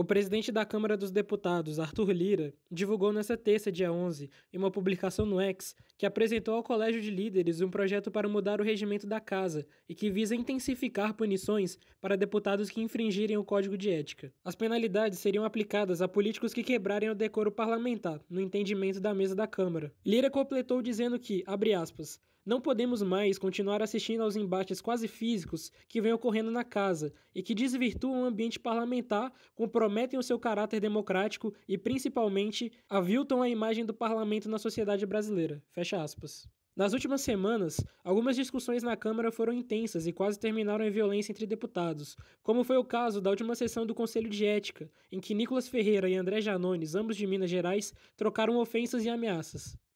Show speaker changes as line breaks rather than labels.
O presidente da Câmara dos Deputados, Arthur Lira, divulgou nesta terça, dia 11, em uma publicação no X, que apresentou ao Colégio de Líderes um projeto para mudar o regimento da casa e que visa intensificar punições para deputados que infringirem o Código de Ética. As penalidades seriam aplicadas a políticos que quebrarem o decoro parlamentar, no entendimento da mesa da Câmara. Lira completou dizendo que, abre aspas, não podemos mais continuar assistindo aos embates quase físicos que vêm ocorrendo na casa e que desvirtuam o ambiente parlamentar com comprometem o seu caráter democrático e, principalmente, aviltam a imagem do parlamento na sociedade brasileira. Fecha aspas. Nas últimas semanas, algumas discussões na Câmara foram intensas e quase terminaram em violência entre deputados, como foi o caso da última sessão do Conselho de Ética, em que Nicolas Ferreira e André Janones, ambos de Minas Gerais, trocaram ofensas e ameaças.